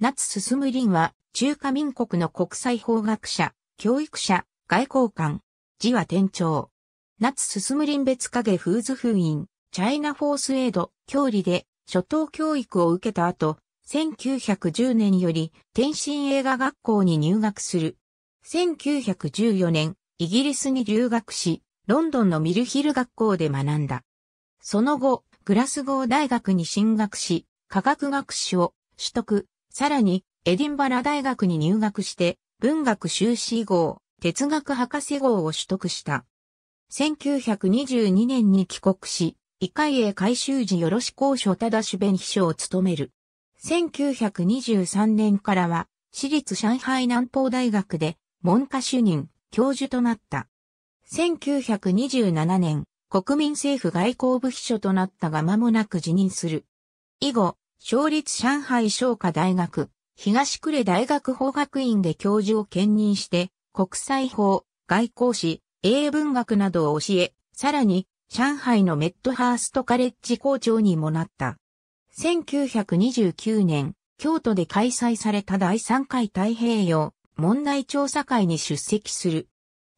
夏進林は、中華民国の国際法学者、教育者、外交官、字は店長。夏進林別影フーズ封印、チャイナフォースエイド、教理で、初等教育を受けた後、1910年より、天津映画学校に入学する。1914年、イギリスに留学し、ロンドンのミルヒル学校で学んだ。その後、グラスゴー大学に進学し、科学学士を取得、さらに、エディンバラ大学に入学して、文学修士号、哲学博士号を取得した。1922年に帰国し、異界へ改修時よろし公渉ただし弁秘書を務める。1923年からは、私立上海南方大学で文科主任、教授となった。1927年、国民政府外交部秘書となったが間もなく辞任する。以後、勝立上海商科大学、東呉大学法学院で教授を兼任して、国際法、外交史、英文学などを教え、さらに、上海のメットハーストカレッジ校長にもなった。1929年、京都で開催された第3回太平洋問題調査会に出席する。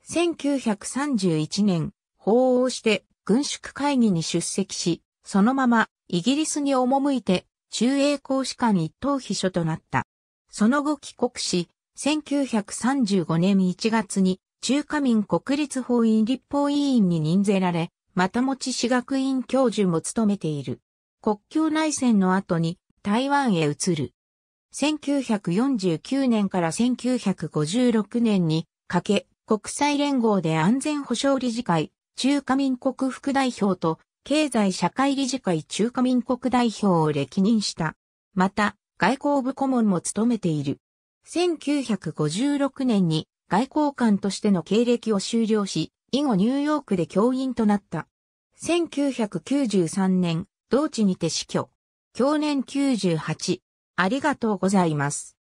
1931年、法をして軍縮会議に出席し、そのままイギリスに赴いて中英公使館一等秘書となった。その後帰国し、1935年1月に中華民国立法院立法委員に任ぜられ、また持私学院教授も務めている。国境内戦の後に台湾へ移る。1949年から1956年にかけ国際連合で安全保障理事会中華民国副代表と経済社会理事会中華民国代表を歴任した。また、外交部顧問も務めている。1956年に外交官としての経歴を終了し、以後ニューヨークで教員となった。1993年、同地にて死去。去年98。ありがとうございます。